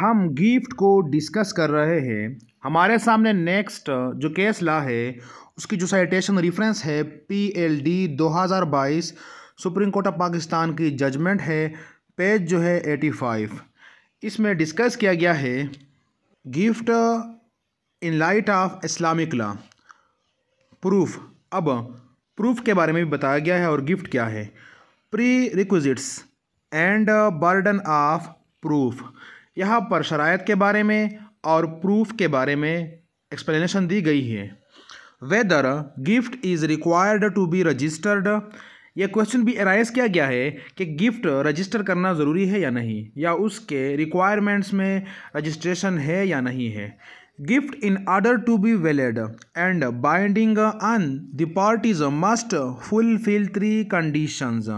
हम गिफ्ट को डिस्कस कर रहे हैं हमारे सामने नेक्स्ट जो केस ला है उसकी जो साइटेशन रिफरेंस है पी एल डी दो हज़ार बाईस सुप्रीम कोर्ट ऑफ पाकिस्तान की जजमेंट है पेज जो है एटी इसमें डिस्कस किया गया है gift in light of Islamic law proof अब प्रूफ के बारे में भी बताया गया है और गिफ्ट क्या है prerequisites and burden of proof यहाँ पर शरात के बारे में और प्रूफ के बारे में एक्सप्लेनेशन दी गई है whether gift is required to be registered यह क्वेश्चन भी एराइज किया गया है कि गिफ्ट रजिस्टर करना ज़रूरी है या नहीं या उसके रिक्वायरमेंट्स में रजिस्ट्रेशन है या नहीं है gift in order to be valid and binding on the parties must fulfil three conditions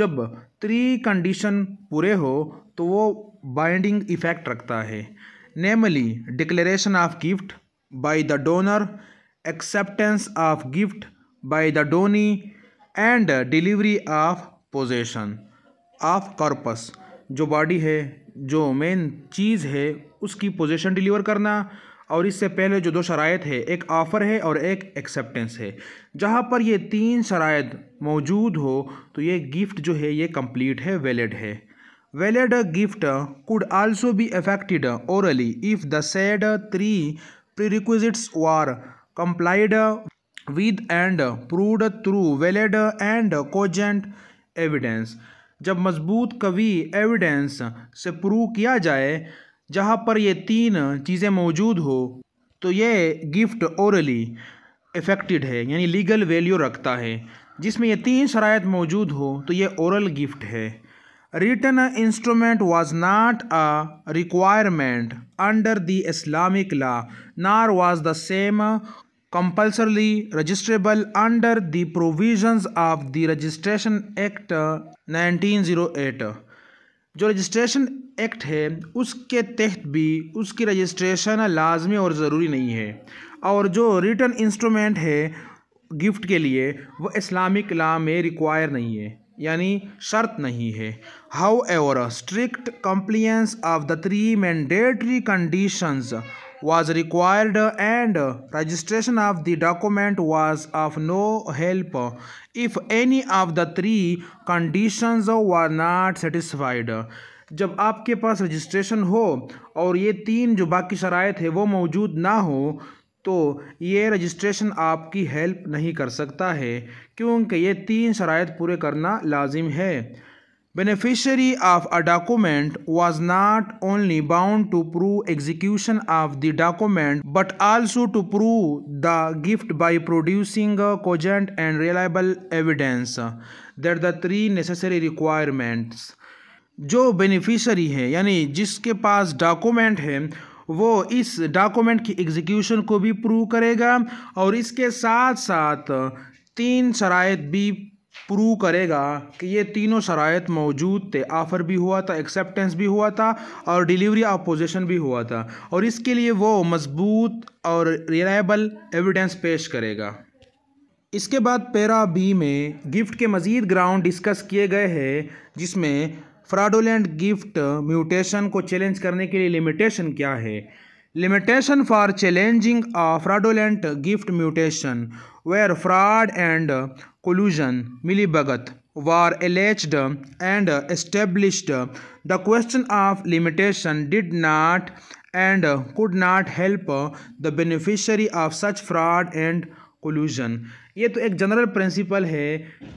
जब थ्री कंडीशन पूरे हो तो वो बाइंडिंग इफेक्ट रखता है namely declaration of gift by the donor acceptance of gift by the donee and delivery of possession of corpus जो body है जो मेन चीज़ है उसकी पोजेशन डिलीवर करना और इससे पहले जो दो शरात है एक ऑफ़र है और एक एक्सेप्टेंस है जहाँ पर ये तीन शरात मौजूद हो तो ये गिफ्ट जो है ये कंप्लीट है वैलिड है Valid gift could also be effected orally if the said three prerequisites were complied with and proved through valid and cogent evidence. जब मजबूत कवि एविडेंस से प्रूव किया जाए जहाँ पर ये तीन चीज़ें मौजूद हो तो ये गिफ्ट औरली इफेक्टेड है यानी लीगल वैल्यू रखता है जिसमें ये तीन शरात मौजूद हो तो ये औरल गिफ्ट है written instrument was not a requirement under the Islamic law, nor was the same compulsorily registrable under the provisions of the Registration Act 1908. जो रजिस्ट्रेशन एक्ट है उसके तहत भी उसकी रजिस्ट्रेशन लाजमी और ज़रूरी नहीं है और जो रिटर्न इंस्ट्रूमेंट है गिफ्ट के लिए वो इस्लामिक ला में रिक्वायर नहीं है यानी शर्त नहीं है however strict compliance of the three mandatory conditions was required and registration of the document was of no help if any of the three conditions were not satisfied जब आपके पास registration हो और ये तीन जो बाकी शराय है वो मौजूद ना हो तो ये रजिस्ट्रेशन आपकी हेल्प नहीं कर सकता है क्योंकि ये तीन शराय पूरे करना लाजिम है beneficiary of a document was not only bound to prove execution of the document but also to prove the gift by producing cogent and reliable evidence there the three necessary requirements जो beneficiary है यानी जिसके पास document है वो इस document की execution को भी प्रूव करेगा और इसके साथ साथ तीन शरात भी प्रूव करेगा कि ये तीनों शरात मौजूद थे ऑफ़र भी हुआ था एक्सेप्टेंस भी हुआ था और डिलीवरी अपोजिशन भी हुआ था और इसके लिए वो मजबूत और रिलायबल एविडेंस पेश करेगा इसके बाद पैरा बी में गिफ्ट के मज़ीद ग्राउंड डिस्कस किए गए हैं जिसमें फ्रॉडोलेंट गिफ्ट म्यूटेशन को चैलेंज करने के लिए लिमिटेशन क्या है limitation for challenging a fraudulent gift mutation where fraud and collusion मिली भगत were alleged and established the question of limitation did not and could not help the beneficiary of such fraud and collusion ये तो एक general principle है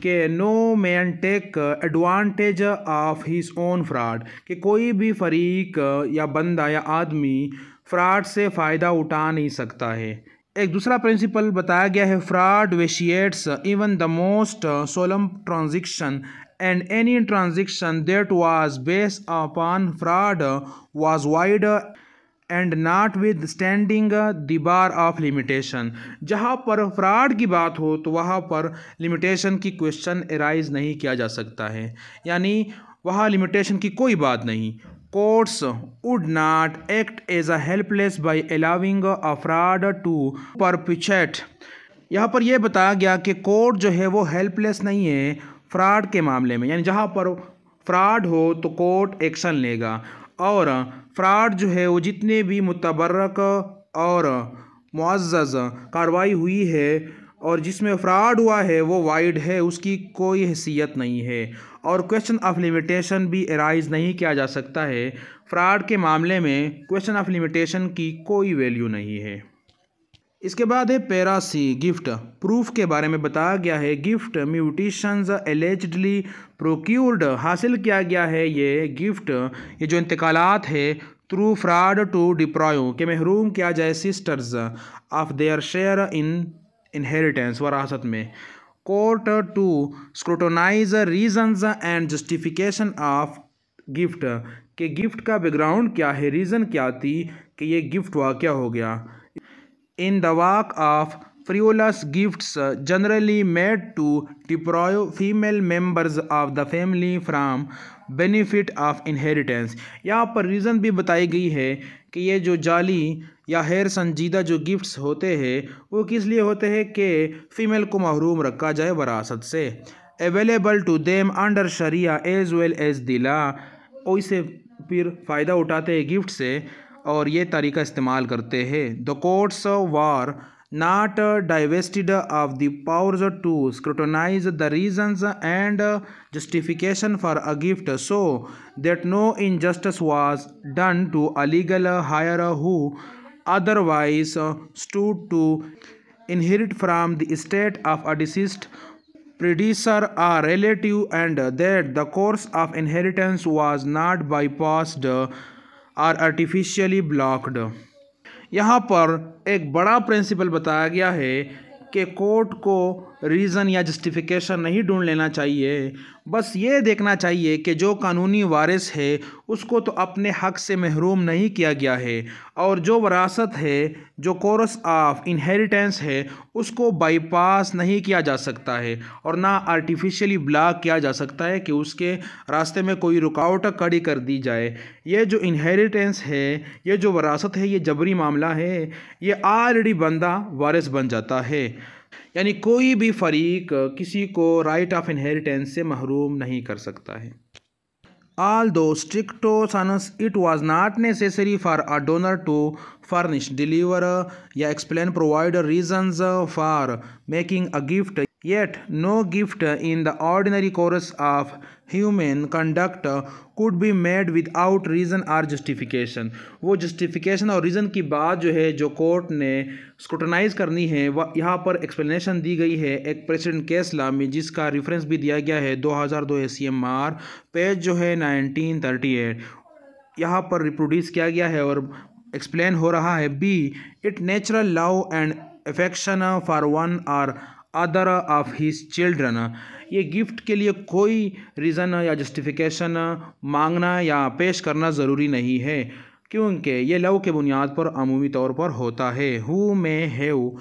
कि no man take advantage of his own fraud कि कोई भी फरीक या बंदा या आदमी फ्रॉड से फ़ायदा उठा नहीं सकता है एक दूसरा प्रिंसिपल बताया गया है fraud vitiates even the most solemn transaction and any transaction that was based upon fraud was void and notwithstanding the bar of limitation जहाँ पर फ्रॉड की बात हो तो वहाँ पर लिमिटेशन की क्वेश्चन एराइज नहीं किया जा सकता है यानी वहाँ लिमिटेशन की कोई बात नहीं courts would not act as a helpless by allowing a fraud to perpetuate यहाँ पर यह बताया गया कि कोर्ट जो है वो हेल्पलेस नहीं है फ्रॉड के मामले में यानी जहाँ पर फ्रॉड हो तो कोर्ट एक्शन लेगा और फ्राड जो है वो जितने भी मुतबरक और मुआज़ कार्रवाई हुई है और जिसमें फ्रॉड हुआ है वो वाइड है उसकी कोई हैसियत नहीं है और क्वेश्चन ऑफ लिमिटेशन भी एराइज नहीं किया जा सकता है फ्रॉड के मामले में क्वेश्चन ऑफ लिमिटेशन की कोई वैल्यू नहीं है इसके बाद है पेरासी गिफ्ट प्रूफ के बारे में बताया गया है गिफ्ट म्यूटिशंस एलिजली प्रोक्यूर्ड हासिल किया गया है ये गिफ्ट ये जो इंतकालत है थ्रू फ्रॉड टू डिप्रायो के महरूम किया जाए sisters of their share in inheritance वरासत में court to scrutinise reasons and justification of gift के गिफ्ट का बैकग्राउंड क्या है रीज़न क्या थी कि ये गिफ्ट वाक्य हो गया in the work of frivolous gifts generally made to deprive female members of the family from benefit of inheritance यहाँ पर रीज़न भी बताई गई है कि ये जो जाली या हेर संजीदा जो गिफ्ट्स होते हैं वो किस लिए होते हैं कि फ़ीमेल को महरूम रखा जाए वरासत से available to them under Sharia as well as दिला और इसे फिर फ़ायदा उठाते हैं गिफ्ट से और ये तरीका इस्तेमाल करते हैं the courts were not divested of the powers to scrutinise the reasons and justification for a gift so that no injustice was done to a legal heir who otherwise stood to inherit from the estate of a deceased producer or relative and that the course of inheritance was not by bypassed or artificially blocked यहाँ पर एक बड़ा principal बताया गया है कि court को reason या जस्टिफिकेशन नहीं ढूंढ लेना चाहिए बस ये देखना चाहिए कि जो कानूनी वारिस है उसको तो अपने हक़ से महरूम नहीं किया गया है और जो वरासत है जो कोर्स ऑफ इनहेरिटेंस है उसको बाईपास नहीं किया जा सकता है और ना आर्टिफिशियली ब्लॉक किया जा सकता है कि उसके रास्ते में कोई रुकावट खड़ी कर दी जाए ये जो इनहेरिटेंस है ये जो वरासत है ये जबरी मामला है ये ऑलरेडी बंदा वारिस बन जाता है यानी कोई भी फरीक किसी को राइट ऑफ इनहेरिटेंस से महरूम नहीं कर सकता है although stricto sensu it was not necessary for a donor to furnish deliver या explain provide reason for making a gift Yet, no gift in the course of human conduct could be made without reason or justification वो justification और reason की बात जो है जो court ने scrutinise करनी है वह यहाँ पर एक्सप्लेशन दी गई है एक प्रेसिडेंट केस लॉ में जिसका रेफरेंस भी दिया गया है दो हज़ार दो A C M R page जो है नाइनटीन थर्टी एट यहाँ पर रिप्रोड्यूस किया गया है और एक्सप्लेन हो रहा है be it natural love and affection for one or other of his children ये गिफ्ट के लिए कोई रीज़न या जस्टिफिकेशन मांगना या पेश करना ज़रूरी नहीं है क्योंकि ये लव के बुनियाद पर अमूमी तौर पर होता है who may have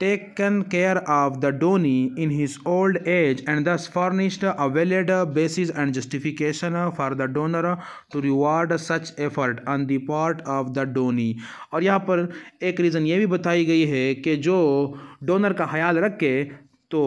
taken care of the Dhoni in his old age and thus furnished a valid basis and justification for the donor to reward such effort on the part of the Dhoni aur yahan par ek reason ye bhi batayi gayi hai ki jo donor ka khayal rakhe to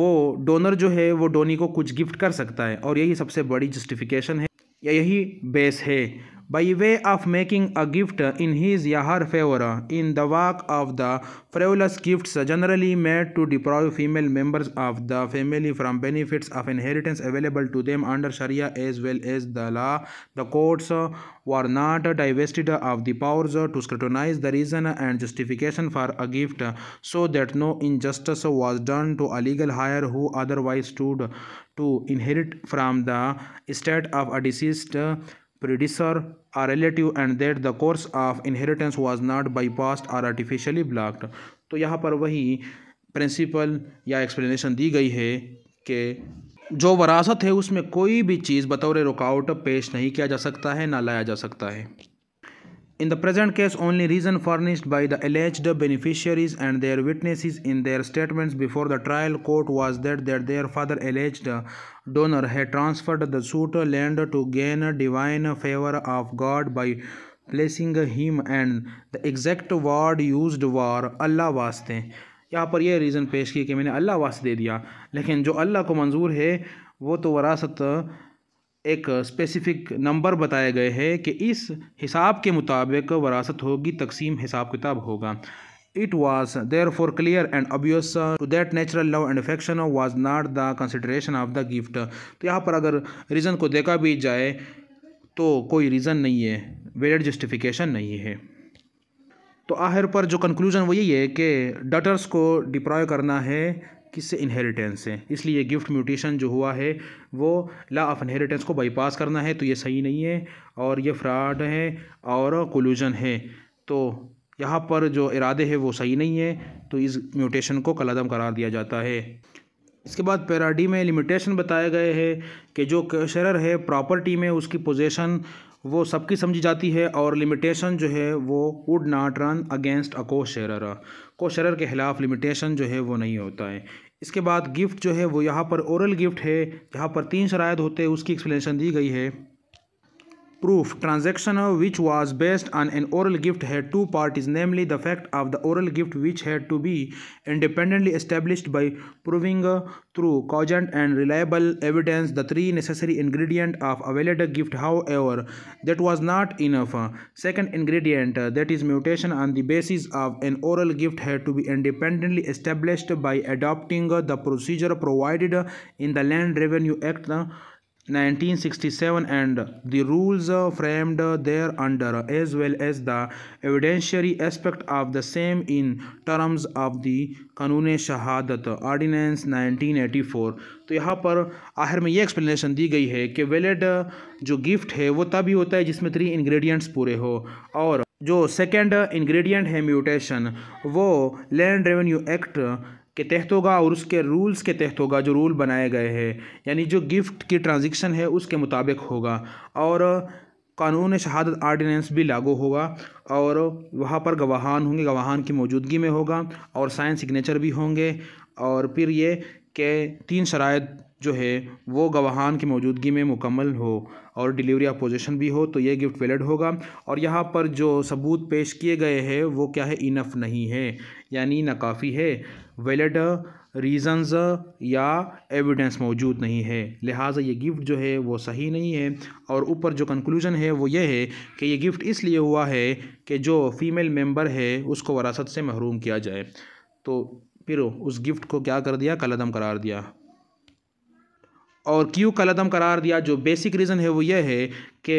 wo donor jo hai wo वो ko kuch gift kar sakta hai aur yahi sabse badi justification hai ya yahi base hai by way of making a gift in his yahar favor in the wake of the frivolous gifts generally made to deprive female members of the family from benefits of inheritance available to them under sharia as well as the law the courts were not divested of the powers to scrutinize the reason and justification for a gift so that no injustice was done to a legal heir who otherwise stood to inherit from the estate of a deceased predecessor are relative and that the course of inheritance was not bypassed or artificially blocked तो यहाँ पर वही principle या explanation दी गई है कि जो वरासत है उसमें कोई भी चीज़ बतौर रुकावट पेश नहीं किया जा सकता है ना लाया जा सकता है In the present case, only reason furnished by the alleged beneficiaries and their witnesses in their statements before the trial court was that, that their father alleged donor had transferred the suit land to gain divine favor of God by placing him and the exact word used were Allah वास्ते यहाँ पर ये reason पेश किया कि मैंने अल्लाह वास्ते दे दिया लेकिन जो अल्लाह को मंजूर है वो तो वरासत एक स्पेसिफ़िक नंबर बताए गए हैं कि इस हिसाब के मुताबिक वरासत होगी तकसीम हिसाब किताब होगा was therefore clear and obvious to that natural love and affection was not the consideration of the gift तो यहाँ पर अगर रीज़न को देखा भी जाए तो कोई रीज़न नहीं है वेलिड जस्टिफिकेशन नहीं है तो आखिर पर जो कंक्लूजन वो यही है कि डटर्स को डिप्रॉय करना है किससे इनहेरिटेंस से इसलिए गिफ्ट म्यूटेशन जो हुआ है वो ला ऑफ इनहेरिटेंस को बाईपास करना है तो ये सही नहीं है और ये फ्रॉड है और कोलूजन है तो यहाँ पर जो इरादे हैं वो सही नहीं है तो इस म्यूटेशन को कलदम करार दिया जाता है इसके बाद पैराडी में लिमिटेशन बताए गए हैं कि जो कैशर है प्रॉपर्टी में उसकी पोजेशन वो सबकी समझी जाती है और लिमिटेशन जो है वो would not run against co sharer co sharer के ख़िलाफ़ लिमिटेशन जो है वो नहीं होता है इसके बाद गिफ्ट जो है वो यहाँ पर औरल गिफ्ट है यहाँ पर तीन शराय होते हैं उसकी एक्सप्लेनेशन दी गई है Proof transaction which was based on an oral gift had two parties, namely the fact of the oral gift which had to be independently established by proving through cogent and reliable evidence the three necessary ingredient of a valid gift. However, that was not enough. Second ingredient, that is mutation on the basis of an oral gift had to be independently established by adopting the procedure provided in the Land Revenue Act 1967 and the rules framed under as well as the evidentiary aspect of the same in terms of the कानून शहादत ordinance 1984 तो यहाँ पर आखिर में ये explanation दी गई है कि वैलिड जो गिफ्ट है वो तभी होता है जिसमें थ्री इंग्रेडिएंट्स पूरे हो और जो सेकंड इंग्रेडिएंट है म्यूटेशन वो लैंड रेवेन्यू एक्ट के तहत होगा और उसके रूल्स के तहत होगा जो रूल बनाए गए हैं यानी जो गिफ्ट की ट्रांजेक्शन है उसके मुताबिक होगा और कानून शहादत आर्डिनेंस भी लागू होगा और वहाँ पर गवाहान होंगे गवाहान की मौजूदगी में होगा और साइन सिग्नेचर भी होंगे और फिर ये के तीन शराय जो है वो गवाहान की मौजूदगी में मुकम्मल हो और डिलीवरी अपोजिशन भी हो तो ये गिफ्ट वैलिड होगा और यहाँ पर जो सबूत पेश किए गए हैं वो क्या है इनफ नहीं है यानी नाकाफ़ी है वैलिड रीजंस या एविडेंस मौजूद नहीं है लिहाजा ये गिफ्ट जो है वो सही नहीं है और ऊपर जो कंक्लूजन है वो ये है कि ये गिफ्ट इसलिए हुआ है कि जो फीमेल मेंबर है उसको वरासत से महरूम किया जाए तो फिर उस गिफ्ट को क्या कर दिया कलदम करार दिया और क्यों कलदम करार दिया जो बेसिक रीज़न है वो यह है कि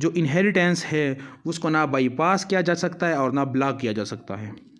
जो इनहेरिटेंस है उसको ना बाईपास किया जा सकता है और ना ब्लॉक किया जा सकता है